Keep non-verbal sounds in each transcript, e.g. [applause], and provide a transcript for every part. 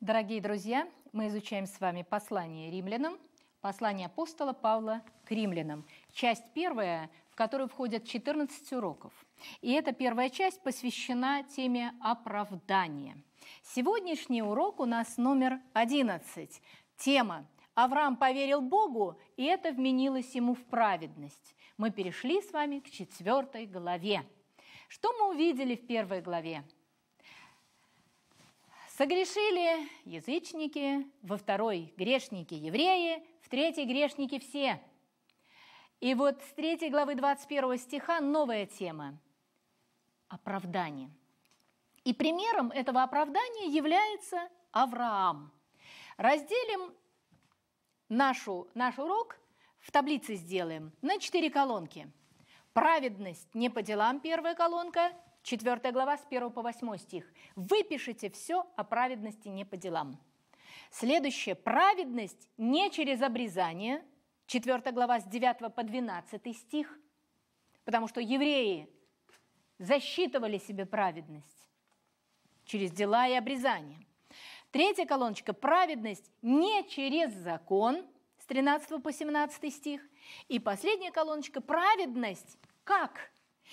Дорогие друзья, мы изучаем с вами послание римлянам, послание апостола Павла к римлянам. Часть первая, в которую входят 14 уроков. И эта первая часть посвящена теме оправдания. Сегодняшний урок у нас номер 11. Тема Авраам поверил Богу, и это вменилось ему в праведность. Мы перешли с вами к четвертой главе. Что мы увидели в первой главе? Согрешили язычники, во второй грешники евреи, в третьей грешники все. И вот с третьей главы 21 стиха новая тема – оправдание. И примером этого оправдания является Авраам. Разделим нашу, наш урок, в таблице сделаем, на четыре колонки – Праведность не по делам, первая колонка, четвертая глава с 1 по 8 стих. Выпишите все о праведности не по делам. Следующее. Праведность не через обрезание, четвертая глава с 9 по 12 стих, потому что евреи засчитывали себе праведность через дела и обрезание. Третья колоночка – праведность не через закон, с 13 по 17 стих. И последняя колоночка – праведность как?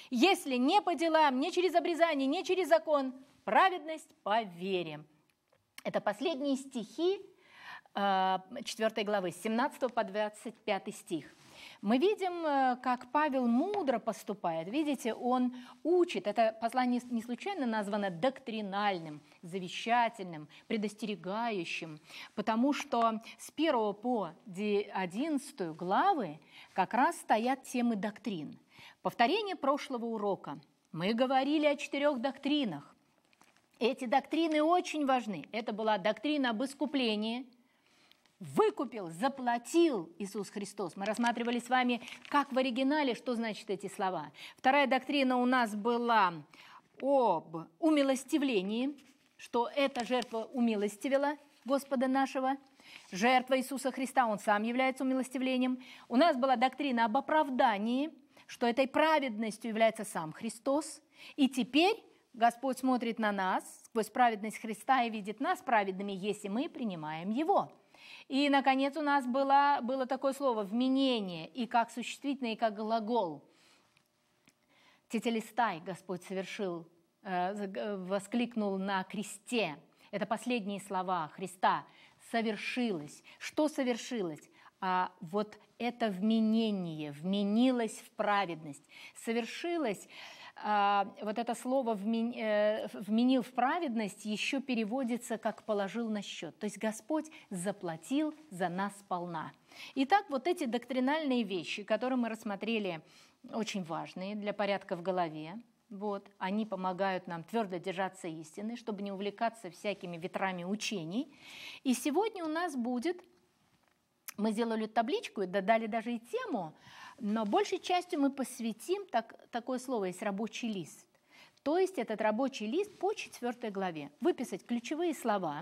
Если не по делам, не через обрезание, не через закон, праведность по вере. Это последние стихи 4 э, главы, 17 по 25 стих. Мы видим, э, как Павел мудро поступает. Видите, он учит. Это послание не случайно названо доктринальным, завещательным, предостерегающим, потому что с 1 по 11 главы как раз стоят темы доктрин – Повторение прошлого урока. Мы говорили о четырех доктринах. Эти доктрины очень важны. Это была доктрина об искуплении. Выкупил, заплатил Иисус Христос. Мы рассматривали с вами, как в оригинале, что значит эти слова. Вторая доктрина у нас была об умилостивлении, что эта жертва умилостивила Господа нашего. Жертва Иисуса Христа, Он сам является умилостивлением. У нас была доктрина об оправдании – что этой праведностью является сам Христос. И теперь Господь смотрит на нас сквозь праведность Христа и видит нас праведными, если мы принимаем Его. И, наконец, у нас было, было такое слово «вменение» и как существительное, и как глагол. Тетелестай Господь совершил, э, э, воскликнул на кресте. Это последние слова Христа. «Совершилось». Что совершилось? а, вот это вменение, вменилось в праведность, совершилось. А, вот это слово э, «вменил в праведность» еще переводится как «положил на счет». То есть Господь заплатил за нас полна. Итак, вот эти доктринальные вещи, которые мы рассмотрели, очень важные для порядка в голове, вот, они помогают нам твердо держаться истины, чтобы не увлекаться всякими ветрами учений. И сегодня у нас будет мы сделали табличку, дали даже и тему, но большей частью мы посвятим так, такое слово, есть рабочий лист. То есть этот рабочий лист по четвертой главе. Выписать ключевые слова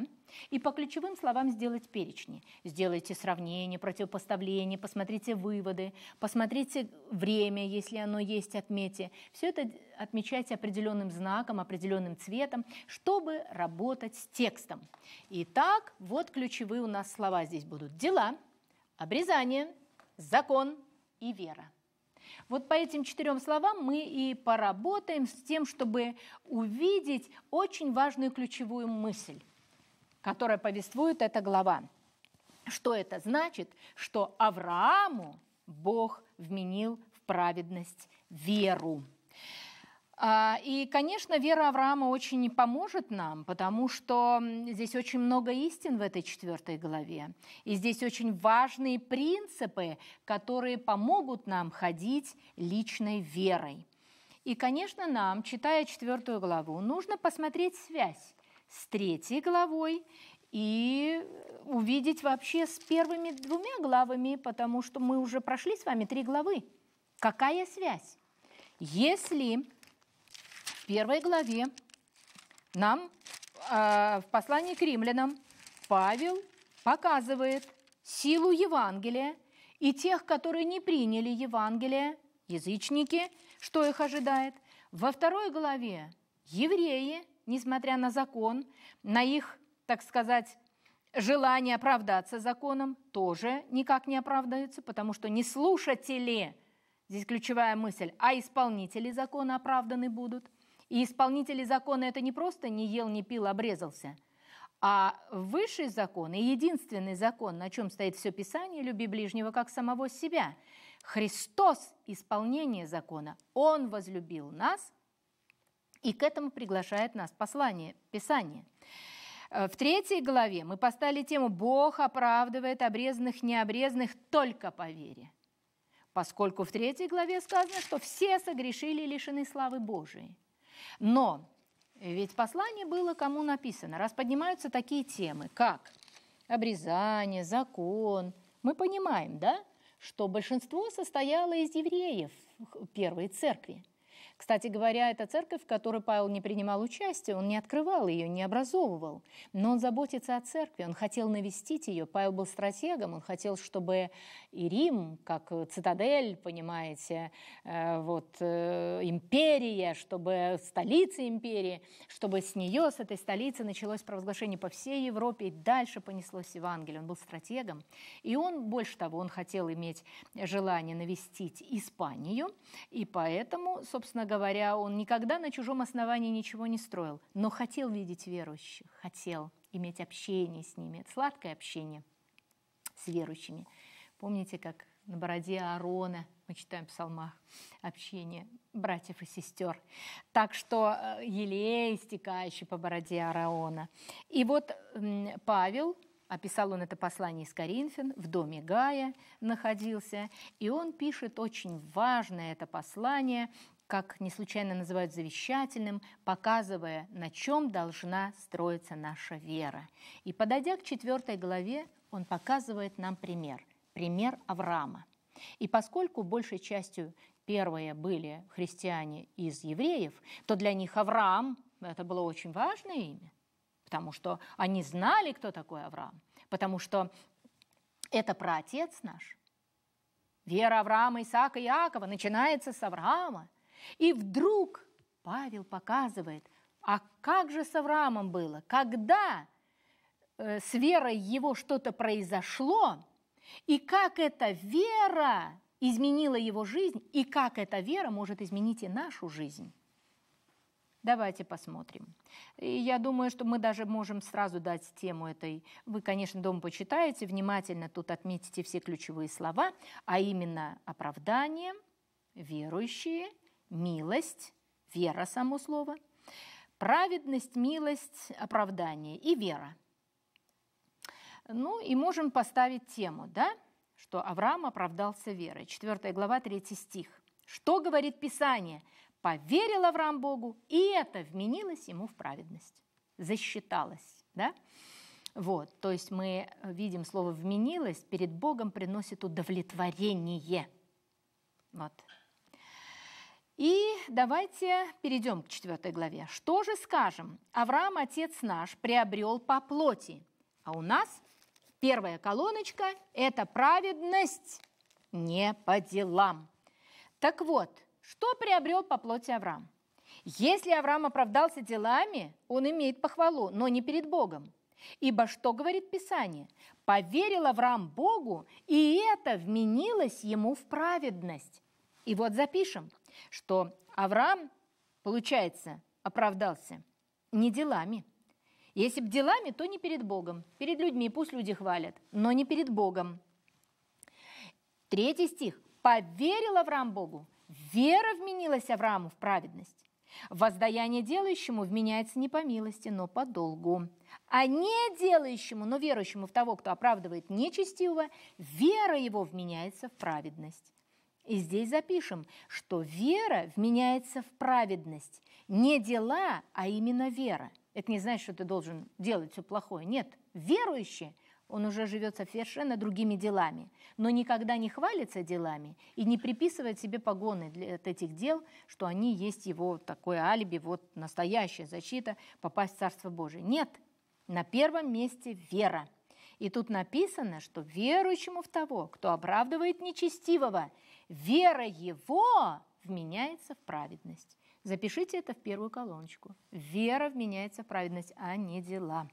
и по ключевым словам сделать перечни. Сделайте сравнение, противопоставление, посмотрите выводы, посмотрите время, если оно есть, отметьте. Все это отмечайте определенным знаком, определенным цветом, чтобы работать с текстом. Итак, вот ключевые у нас слова здесь будут. Дела – Обрезание, закон и вера. Вот по этим четырем словам мы и поработаем с тем, чтобы увидеть очень важную ключевую мысль, которая повествует эта глава. Что это значит? Что Аврааму Бог вменил в праведность веру. А, и, конечно, вера Авраама очень поможет нам, потому что здесь очень много истин в этой четвертой главе. И здесь очень важные принципы, которые помогут нам ходить личной верой. И, конечно, нам, читая четвертую главу, нужно посмотреть связь с третьей главой и э, увидеть вообще с первыми двумя главами, потому что мы уже прошли с вами три главы. Какая связь? Если первой главе нам а, в послании к римлянам Павел показывает силу Евангелия и тех, которые не приняли Евангелие, язычники, что их ожидает. Во второй главе евреи, несмотря на закон, на их, так сказать, желание оправдаться законом, тоже никак не оправдаются, потому что не слушатели, здесь ключевая мысль, а исполнители закона оправданы будут – и исполнители закона это не просто не ел, не пил, обрезался. А высший закон и единственный закон, на чем стоит все Писание, люби ближнего как самого себя. Христос – исполнение закона. Он возлюбил нас, и к этому приглашает нас послание, Писание. Э, в третьей главе мы поставили тему «Бог оправдывает обрезанных, необрезанных только по вере», поскольку в третьей главе сказано, что все согрешили и лишены славы Божией. Но ведь послание было кому написано. Раз поднимаются такие темы, как обрезание, закон, мы понимаем, да, что большинство состояло из евреев первой церкви. Кстати говоря, это церковь, в которой Павел не принимал участия, он не открывал ее, не образовывал. Но он заботится о церкви, он хотел навестить ее. Павел был стратегом, он хотел, чтобы и Рим, как цитадель, понимаете, э, вот э, империя, чтобы столица империи, чтобы с нее, с этой столицы началось провозглашение по всей Европе, и дальше понеслось Евангелие. Он был стратегом. И он, больше того, он хотел иметь желание навестить Испанию, и поэтому, собственно говоря, он никогда на чужом основании ничего не строил, но хотел видеть верующих, хотел иметь общение с ними, сладкое общение с верующими. Помните, как на бороде Аарона, мы читаем в псалмах, общение братьев и сестер. Так что э, елей, стекающий по бороде Аарона. И вот Павел, описал он это послание из Коринфян, в доме Гая находился, и он пишет очень важное это послание, как не случайно называют завещательным, показывая, на чем должна строиться наша вера. И подойдя к четвертой главе, он показывает нам пример, пример Авраама. И поскольку большей частью первые были христиане из евреев, то для них Авраам – это было очень важное имя, потому что они знали, кто такой Авраам, потому что это праотец наш. Вера Авраама, Исаака и Иакова начинается с Авраама – и вдруг Павел показывает, а как же с Авраамом было, когда э, с верой его что-то произошло, и как эта вера изменила его жизнь, и как эта вера может изменить и нашу жизнь. Давайте посмотрим. И я думаю, что мы даже можем сразу дать тему этой. Вы, конечно, дом почитаете, внимательно тут отметите все ключевые слова, а именно оправдание, верующие милость, вера, само слово, праведность, милость, оправдание и вера. Ну и можем поставить тему, да, что Авраам оправдался верой. 4 глава, 3 стих. Что говорит Писание? Поверил Авраам Богу, и это вменилось ему в праведность. Засчиталось, да? Вот, то есть мы видим слово «вменилось» перед Богом приносит удовлетворение. Вот, и давайте перейдем к четвертой главе. Что же скажем? Авраам, отец наш, приобрел по плоти, а у нас первая колоночка – это праведность не по делам. Так вот, что приобрел по плоти Авраам? Если Авраам оправдался делами, он имеет похвалу, но не перед Богом. Ибо что говорит Писание? Поверил Авраам Богу, и это вменилось ему в праведность. И вот запишем – что Авраам, получается, оправдался не делами. Если б делами, то не перед Богом. Перед людьми пусть люди хвалят, но не перед Богом. Третий стих. «Поверил Авраам Богу, вера вменилась Аврааму в праведность». Воздаяние делающему вменяется не по милости, но по долгу. А не делающему, но верующему в того, кто оправдывает нечестивого, вера его вменяется в праведность. И здесь запишем, что вера вменяется в праведность. Не дела, а именно вера. Это не значит, что ты должен делать все плохое. Нет, верующий, он уже живет совершенно другими делами, но никогда не хвалится делами и не приписывает себе погоны для, от этих дел, что они есть его такое алиби, вот настоящая защита, попасть в Царство Божие. Нет, на первом месте вера. И тут написано, что верующему в того, кто оправдывает нечестивого – Вера его вменяется в праведность. Запишите это в первую колоночку. Вера вменяется в праведность, а не дела.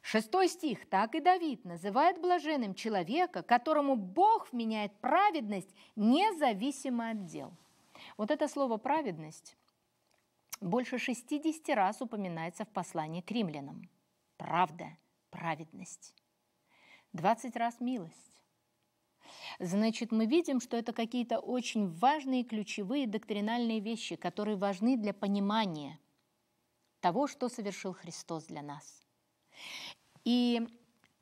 Шестой стих. «Так и Давид называет блаженным человека, которому Бог вменяет праведность, независимо от дел». Вот это слово «праведность» больше 60 раз упоминается в послании к римлянам. Правда, праведность. 20 раз милость. Значит, мы видим, что это какие-то очень важные ключевые доктринальные вещи, которые важны для понимания того, что совершил Христос для нас. И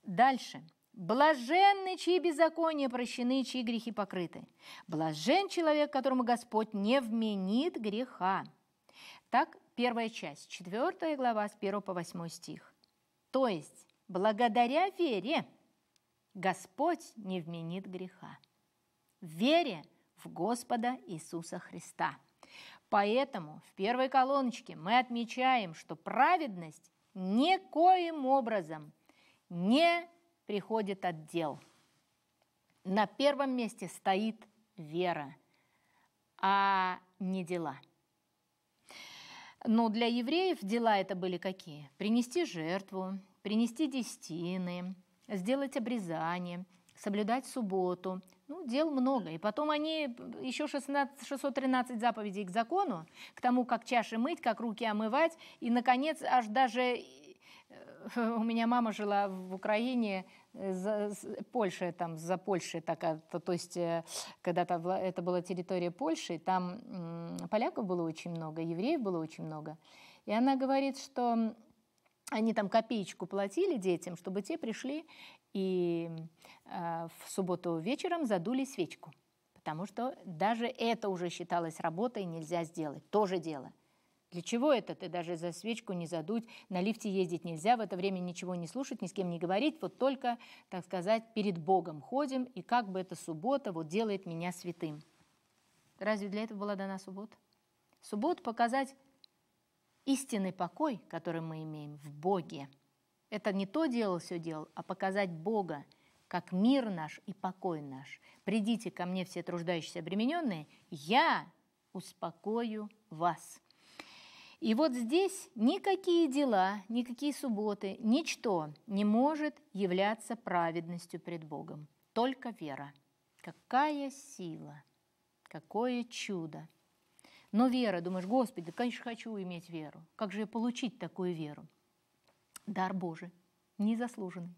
дальше. «Блаженны, чьи беззакония прощены, чьи грехи покрыты. Блажен человек, которому Господь не вменит греха». Так, первая часть, четвертая глава, с 1 по 8 стих. То есть, благодаря вере – Господь не вменит греха. В вере в Господа Иисуса Христа. Поэтому в первой колоночке мы отмечаем, что праведность никоим образом не приходит от дел. На первом месте стоит вера, а не дела. Но ну, для евреев дела это были какие? Принести жертву, принести десятины – сделать обрезание, соблюдать субботу. Ну, дел много. И потом они еще 16, 613 заповедей к закону, к тому, как чаши мыть, как руки омывать. И, наконец, аж даже э, у меня мама жила в Украине, э, за, Польша, там, за Польшей, такая, то, то есть, э, когда-то это была территория Польши, там м, поляков было очень много, евреев было очень много. И она говорит, что они там копеечку платили детям, чтобы те пришли и э, в субботу вечером задули свечку. Потому что даже это уже считалось работой, нельзя сделать. Тоже дело. Для чего это? Ты даже за свечку не задуть, на лифте ездить нельзя, в это время ничего не слушать, ни с кем не говорить, вот только, так сказать, перед Богом ходим, и как бы эта суббота вот делает меня святым. Разве для этого была дана суббота? Субботу показать Истинный покой, который мы имеем в Боге, это не то дело все дел, а показать Бога, как мир наш и покой наш. Придите ко мне все труждающиеся обремененные, я успокою вас. И вот здесь никакие дела, никакие субботы, ничто не может являться праведностью пред Богом. Только вера. Какая сила, какое чудо! Но вера, думаешь, Господи, да, конечно, хочу иметь веру. Как же я получить такую веру? Дар Божий, незаслуженный.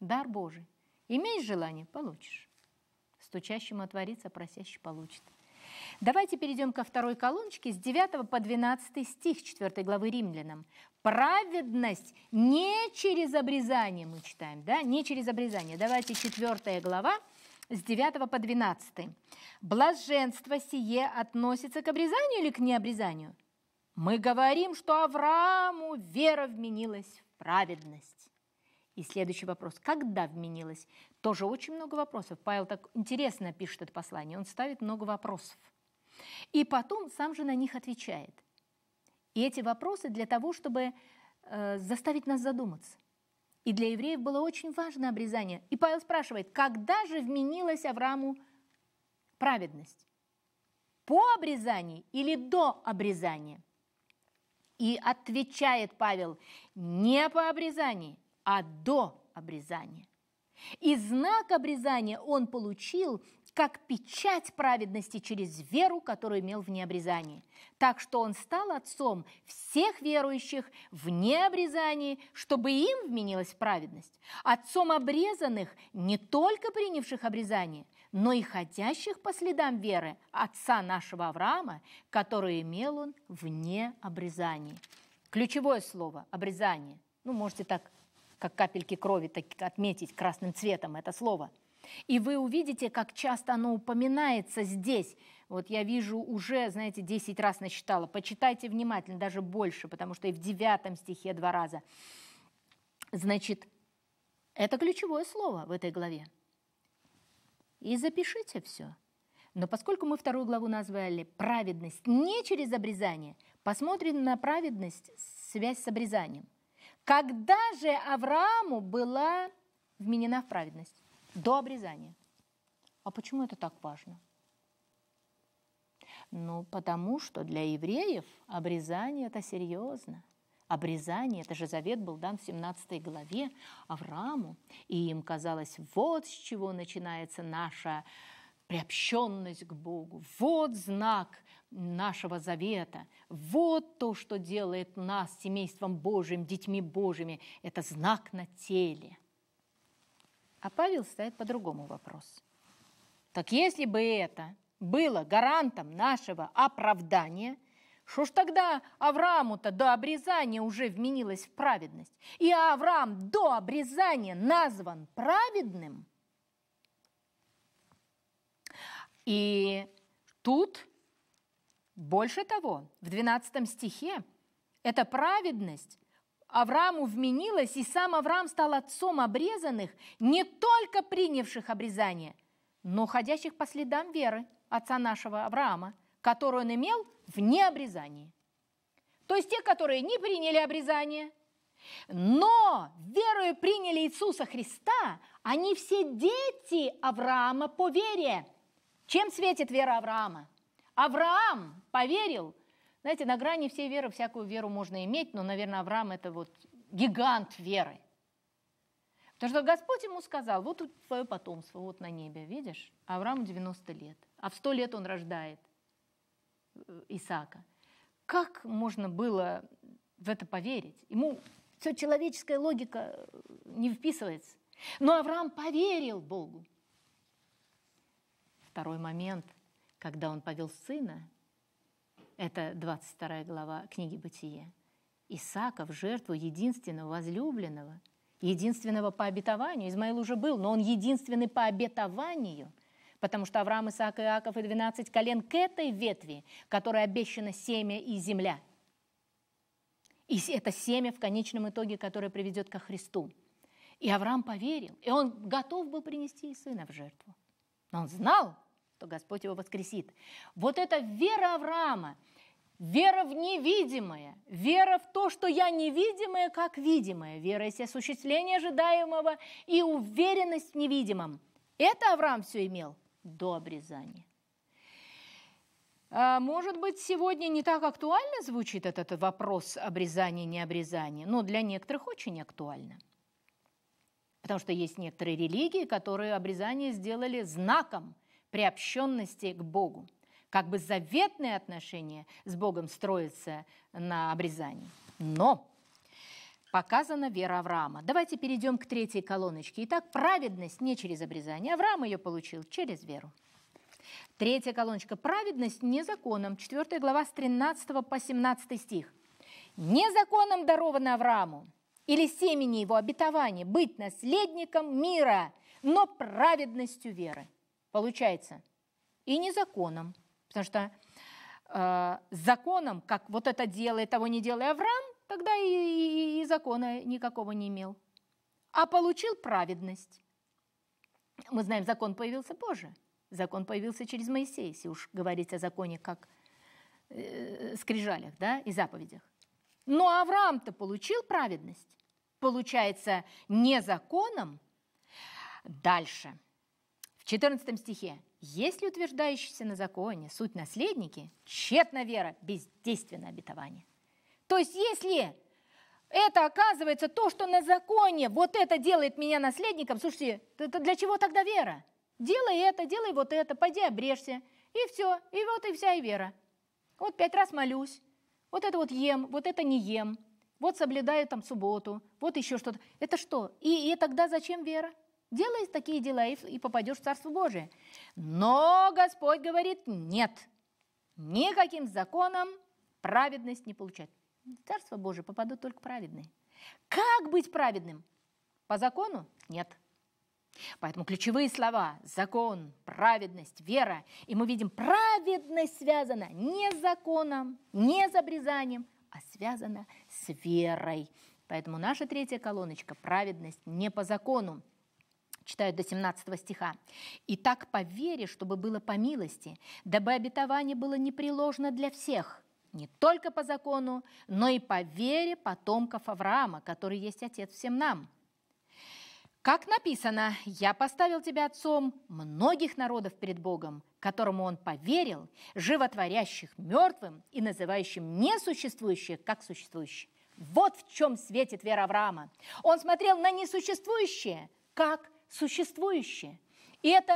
Дар Божий. Имеешь желание – получишь. Стучащему отворится, а просящий получит. Давайте перейдем ко второй колоночке с 9 по 12 стих 4 главы Римлянам. Праведность не через обрезание мы читаем, да, не через обрезание. Давайте 4 глава, с 9 по 12. Блаженство сие относится к обрезанию или к необрезанию? Мы говорим, что Аврааму вера вменилась в праведность. И следующий вопрос. Когда вменилась? Тоже очень много вопросов. Павел так интересно пишет это послание. Он ставит много вопросов. И потом сам же на них отвечает. И эти вопросы для того, чтобы э, заставить нас задуматься. И для евреев было очень важно обрезание. И Павел спрашивает, когда же вменилась Аврааму праведность? По обрезанию или до обрезания? И отвечает Павел, не по обрезанию, а до обрезания. И знак обрезания он получил, как печать праведности через веру, которую имел вне обрезания, Так что он стал отцом всех верующих вне обрезания, чтобы им вменилась праведность. Отцом обрезанных, не только принявших обрезание, но и ходящих по следам веры отца нашего Авраама, который имел он вне обрезания. Ключевое слово – обрезание. Ну, можете так, как капельки крови, так отметить красным цветом это слово – и вы увидите, как часто оно упоминается здесь. Вот я вижу уже, знаете, 10 раз насчитала. Почитайте внимательно, даже больше, потому что и в девятом стихе два раза. Значит, это ключевое слово в этой главе. И запишите все. Но поскольку мы вторую главу назвали «Праведность не через обрезание», посмотрим на праведность, связь с обрезанием. Когда же Аврааму была вменена в праведность? до обрезания. А почему это так важно? Ну, потому что для евреев обрезание – это серьезно. Обрезание, это же завет был дан в 17 главе Аврааму, и им казалось, вот с чего начинается наша приобщенность к Богу, вот знак нашего завета, вот то, что делает нас семейством Божьим, детьми Божьими, это знак на теле – а Павел ставит по-другому вопрос. Так если бы это было гарантом нашего оправдания, что ж тогда Аврааму-то до обрезания уже вменилось в праведность? И Авраам до обрезания назван праведным? И тут, больше того, в 12 стихе эта праведность Аврааму вменилось, и сам Авраам стал отцом обрезанных, не только принявших обрезание, но ходящих по следам веры отца нашего Авраама, которую он имел в необрезании. То есть те, которые не приняли обрезание, но верою приняли Иисуса Христа, они все дети Авраама по вере. Чем светит вера Авраама? Авраам поверил, знаете, на грани всей веры всякую веру можно иметь, но, наверное, Авраам – это вот гигант веры. Потому что Господь ему сказал, вот тут твое потомство, вот на небе, видишь? Аврааму 90 лет, а в 100 лет он рождает э, Исаака. Как можно было в это поверить? Ему все человеческая логика э, не вписывается. Но Авраам поверил Богу. Второй момент, когда он повел сына, это 22 глава книги «Бытие». Исаков, жертву единственного возлюбленного, единственного по обетованию, Измаил уже был, но он единственный по обетованию, потому что Авраам, Исаак, Иаков и 12 колен к этой ветви, которой обещано семя и земля. И это семя в конечном итоге, которое приведет ко Христу. И Авраам поверил, и он готов был принести сына в жертву. Но он знал, то Господь его воскресит. Вот эта вера Авраама, вера в невидимое, вера в то, что я невидимое, как видимое, вера есть осуществление ожидаемого и уверенность в невидимом. Это Авраам все имел до обрезания. А, может быть, сегодня не так актуально звучит этот вопрос обрезания и необрезания, но для некоторых очень актуально. Потому что есть некоторые религии, которые обрезание сделали знаком – приобщенности к Богу. Как бы заветные отношения с Богом строятся на обрезании. Но показана вера Авраама. Давайте перейдем к третьей колоночке. Итак, праведность не через обрезание. Авраам ее получил через веру. Третья колоночка. Праведность не законом. Четвертая глава с 13 по 17 стих. Не законом даровано Аврааму или семени его обетования быть наследником мира, но праведностью веры получается. И не законом, потому что э, законом, как вот это делай, того не делай Авраам, тогда и, и, и закона никакого не имел, а получил праведность. Мы знаем, закон появился позже. Закон появился через Моисея, если уж говорить о законе как э, скрижалях да, и заповедях. Но Авраам-то получил праведность. Получается, не законом. Дальше – 14 стихе. «Если утверждающиеся на законе суть наследники, тщетна вера, бездейственное обетование». То есть если это оказывается то, что на законе, вот это делает меня наследником, слушайте, это для чего тогда вера? Делай это, делай вот это, пойди обрежься, и все, и вот и вся и вера. Вот пять раз молюсь, вот это вот ем, вот это не ем, вот соблюдаю там субботу, вот еще что-то. Это что? И, и тогда зачем вера? Делай такие дела и попадешь в Царство Божие. Но Господь говорит, нет, никаким законом праведность не получать. В Царство Божие попадут только праведные. Как быть праведным? По закону? Нет. Поэтому ключевые слова – закон, праведность, вера. И мы видим, праведность связана не с законом, не с обрезанием, а связана с верой. Поэтому наша третья колоночка – праведность не по закону, читаю до 17 стиха. «И так по вере, чтобы было по милости, дабы обетование было непреложно для всех, не только по закону, но и по вере потомков Авраама, который есть отец всем нам». Как написано, «Я поставил тебя отцом многих народов перед Богом, которому он поверил, животворящих мертвым и называющим несуществующих как существующих». Вот в чем светит вера Авраама. Он смотрел на несуществующее, как существующее. И это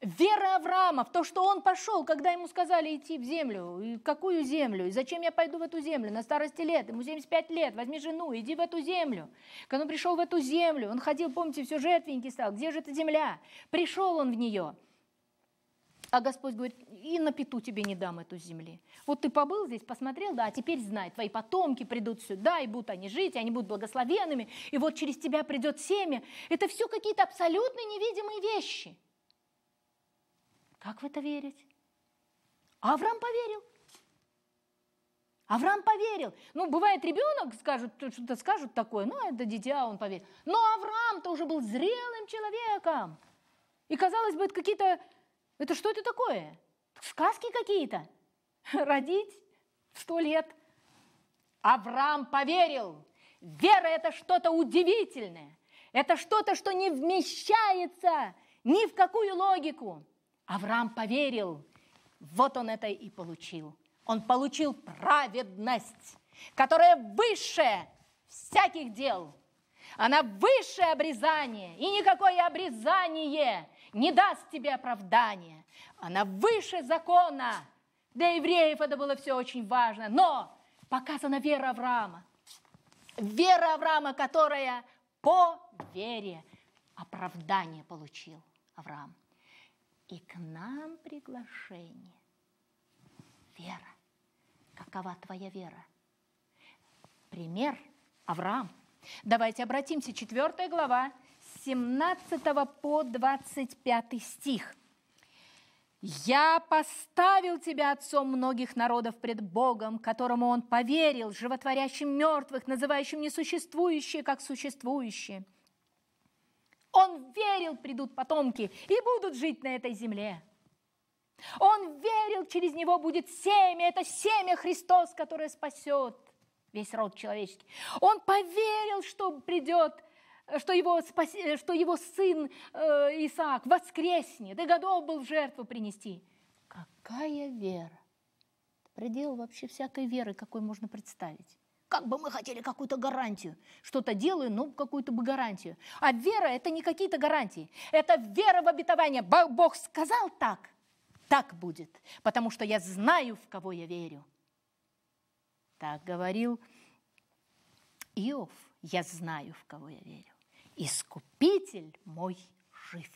вера Авраама в то, что он пошел, когда ему сказали идти в землю, и какую землю, и зачем я пойду в эту землю на старости лет, ему 75 лет, возьми жену, иди в эту землю. Когда он пришел в эту землю, он ходил, помните, все жертвенький стал, где же эта земля? Пришел он в нее – а Господь говорит, и на пету тебе не дам эту земли. Вот ты побыл здесь, посмотрел, да, а теперь знай, твои потомки придут сюда, и будут они жить, и они будут благословенными, и вот через тебя придет семя. Это все какие-то абсолютно невидимые вещи. Как в это верить? Авраам поверил. Авраам поверил. Ну, бывает, ребенок скажет, что-то скажут такое, ну, это дитя, он поверил. Но Авраам-то уже был зрелым человеком. И, казалось бы, это какие-то это что это такое? Сказки какие-то? [laughs] Родить в сто лет? Авраам поверил. Вера – это что-то удивительное. Это что-то, что не вмещается ни в какую логику. Авраам поверил. Вот он это и получил. Он получил праведность, которая выше всяких дел. Она выше обрезания. И никакое обрезание не даст тебе оправдания. Она выше закона. Для евреев это было все очень важно. Но показана вера Авраама. Вера Авраама, которая по вере оправдание получил Авраам. И к нам приглашение. Вера. Какова твоя вера? Пример Авраам. Давайте обратимся. Четвертая глава, 17 по 25 стих. «Я поставил тебя отцом многих народов пред Богом, которому он поверил, животворящим мертвых, называющим несуществующие, как существующие. Он верил, придут потомки и будут жить на этой земле». Он верил, через него будет семя, это семя Христос, которое спасет весь род человеческий. Он поверил, что придет Э, что его, спас... Э, что его сын э, Исаак воскреснет и готов был в жертву принести. Какая вера! Предел вообще всякой веры, какой можно представить. Как бы мы хотели какую-то гарантию. Что-то делаю, но ну, какую-то бы гарантию. А вера – это не какие-то гарантии. Это вера в обетование. Бог сказал так, так будет. Потому что я знаю, в кого я верю. Так говорил Иов. Я знаю, в кого я верю. Искупитель мой жив.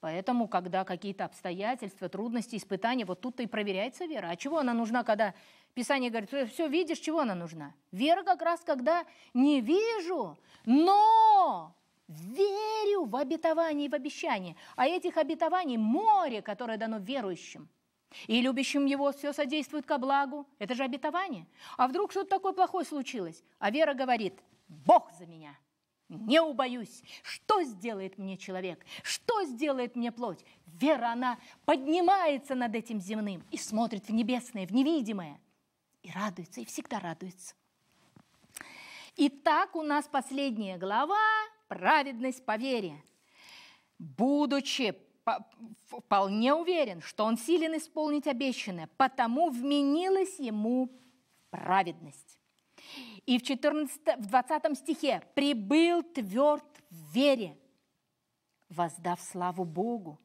Поэтому, когда какие-то обстоятельства, трудности, испытания, вот тут-то и проверяется вера. А чего она нужна, когда Писание говорит, «Э, все видишь, чего она нужна? Вера как раз, когда не вижу, но верю в обетование и в обещание. А этих обетований море, которое дано верующим. И любящим его все содействует ко благу. Это же обетование. А вдруг что-то такое плохое случилось? А вера говорит, Бог за меня – не убоюсь. Что сделает мне человек? Что сделает мне плоть? Вера, она поднимается над этим земным и смотрит в небесное, в невидимое. И радуется, и всегда радуется. Итак, у нас последняя глава «Праведность по вере». Будучи вполне уверен, что он силен исполнить обещанное, потому вменилась ему праведность. И в, 14, в 20 стихе «прибыл тверд в вере, воздав славу Богу».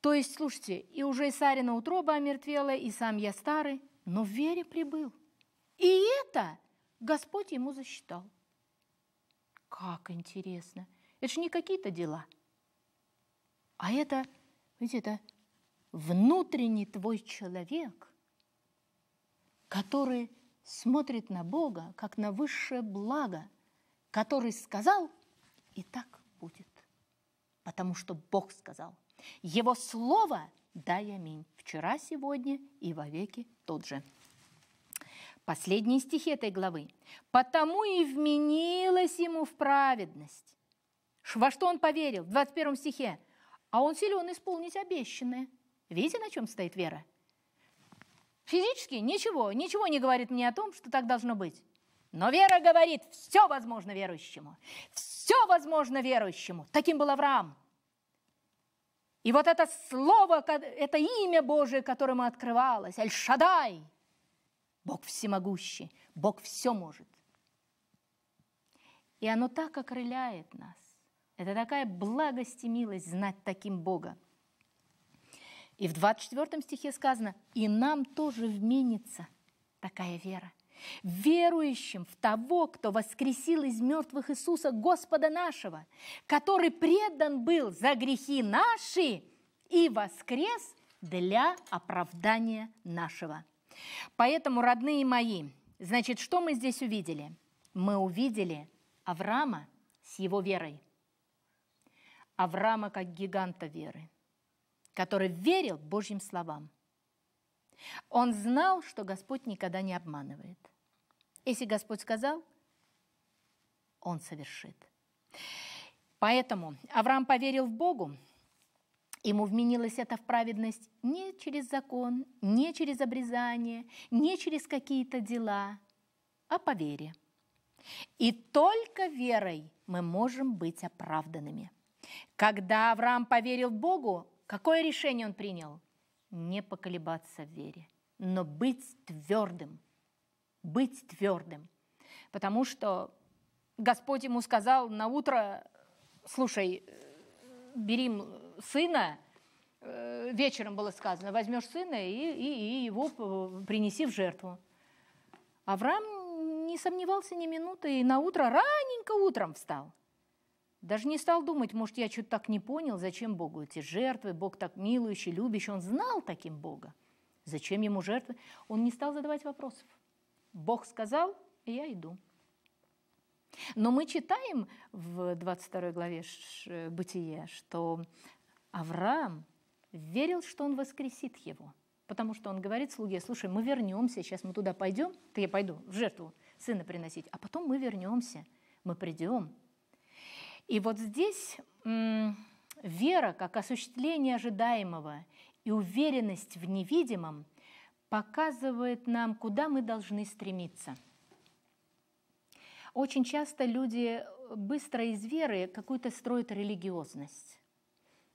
То есть, слушайте, и уже Исарина утроба омертвела, и сам я старый, но в вере прибыл. И это Господь ему засчитал. Как интересно. Это же не какие-то дела. А это, видите, это внутренний твой человек, который – смотрит на Бога как на высшее благо, который сказал, и так будет. Потому что Бог сказал. Его слово «Дай аминь» вчера, сегодня и вовеки тот же. Последние стихи этой главы. «Потому и вменилось ему в праведность». Во что он поверил в 21 стихе? А он силен исполнить обещанное. Видите, на чем стоит вера? – Физически ничего, ничего не говорит мне о том, что так должно быть. Но вера говорит, все возможно верующему. Все возможно верующему. Таким был Авраам. И вот это слово, это имя Божие, которому открывалось, Аль-Шадай, Бог всемогущий, Бог все может. И оно так окрыляет нас. Это такая благость и милость знать таким Бога. И в 24 стихе сказано, «И нам тоже вменится такая вера, верующим в того, кто воскресил из мертвых Иисуса Господа нашего, который предан был за грехи наши и воскрес для оправдания нашего». Поэтому, родные мои, значит, что мы здесь увидели? Мы увидели Авраама с его верой. Авраама как гиганта веры – который верил Божьим словам. Он знал, что Господь никогда не обманывает. Если Господь сказал, Он совершит. Поэтому Авраам поверил в Богу, Ему вменилось это в праведность не через закон, не через обрезание, не через какие-то дела, а по вере. И только верой мы можем быть оправданными. Когда Авраам поверил в Богу, Какое решение он принял? Не поколебаться в вере, но быть твердым. Быть твердым. Потому что Господь ему сказал на утро, слушай, бери сына, э, вечером было сказано, возьмешь сына и, и, и его э, принеси в жертву. Авраам не сомневался ни минуты и на утро раненько утром встал – даже не стал думать, может, я что-то так не понял, зачем Богу эти жертвы, Бог так милующий, любящий, он знал таким Бога. Зачем ему жертвы? Он не стал задавать вопросов. Бог сказал, и я иду. Но мы читаем в 22 главе Бытия, что Авраам верил, что он воскресит его. Потому что он говорит слуге, слушай, мы вернемся, сейчас мы туда пойдем, ты я пойду в жертву сына приносить, а потом мы вернемся, мы придем, и вот здесь вера как осуществление ожидаемого и уверенность в невидимом показывает нам, куда мы должны стремиться. Очень часто люди э, быстро из веры какую-то строят религиозность,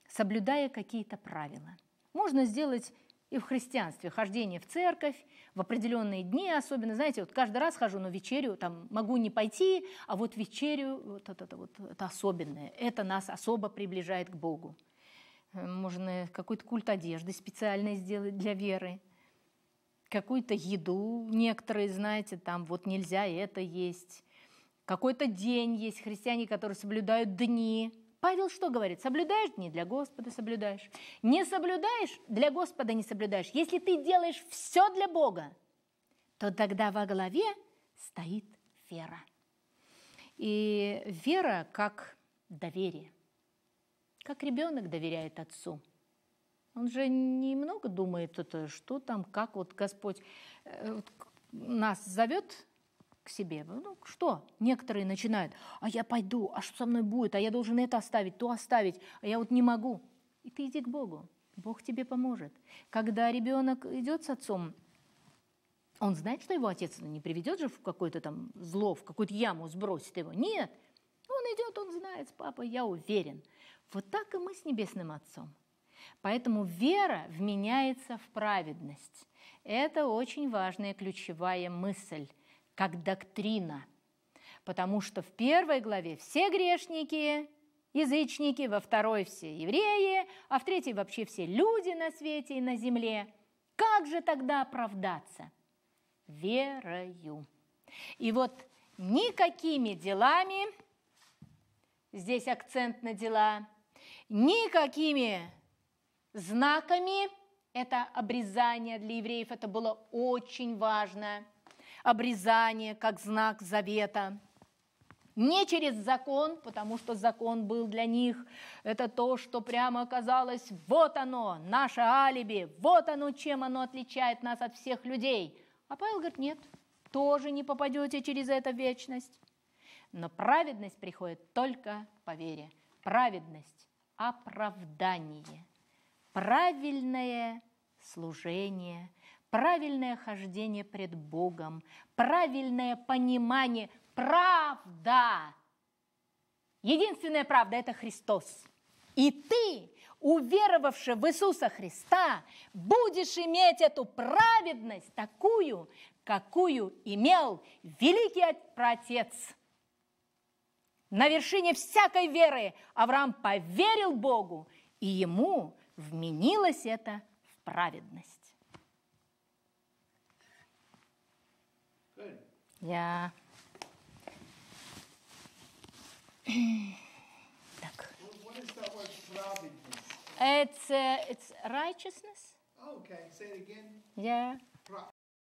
соблюдая какие-то правила. Можно сделать и в христианстве. Хождение в церковь в определенные дни особенно. Знаете, вот каждый раз хожу на вечерю, там могу не пойти, а вот вечерю, вот это, это, вот, это особенное. Это нас особо приближает к Богу. Э, можно какой-то культ одежды специально сделать для веры. Какую-то еду. Некоторые, знаете, там вот нельзя это есть. Какой-то день есть христиане, которые соблюдают дни Павел что говорит? Соблюдаешь дни для Господа соблюдаешь. Не соблюдаешь, для Господа не соблюдаешь. Если ты делаешь все для Бога, то тогда во главе стоит вера. И вера как доверие. Как ребенок доверяет отцу. Он же немного думает, это, что там, как вот Господь э, нас зовет к себе. Ну что? Некоторые начинают, а я пойду, а что со мной будет, а я должен это оставить, то оставить, а я вот не могу. И ты иди к Богу, Бог тебе поможет. Когда ребенок идет с отцом, он знает, что его отец не приведет же в какое-то там зло, в какую-то яму сбросит его. Нет, он идет, он знает с папой, я уверен. Вот так и мы с Небесным Отцом. Поэтому вера вменяется в праведность. Это очень важная ключевая мысль как доктрина. Потому что в первой главе все грешники, язычники, во второй все евреи, а в третьей вообще все люди на свете и на земле. Как же тогда оправдаться? Верою. И вот никакими делами, здесь акцент на дела, никакими знаками, это обрезание для евреев, это было очень важно, обрезание как знак завета. Не через закон, потому что закон был для них. Это то, что прямо оказалось, вот оно, наше алиби, вот оно, чем оно отличает нас от всех людей. А Павел говорит, нет, тоже не попадете через это в вечность. Но праведность приходит только по вере. Праведность – оправдание, правильное служение – правильное хождение пред Богом, правильное понимание, правда. Единственная правда – это Христос. И ты, уверовавши в Иисуса Христа, будешь иметь эту праведность такую, какую имел великий праотец. На вершине всякой веры Авраам поверил Богу, и ему вменилось это в праведность. Yeah. what [clears throat] is It's, uh, it's righteousness. Oh, okay. Say it again. Yeah.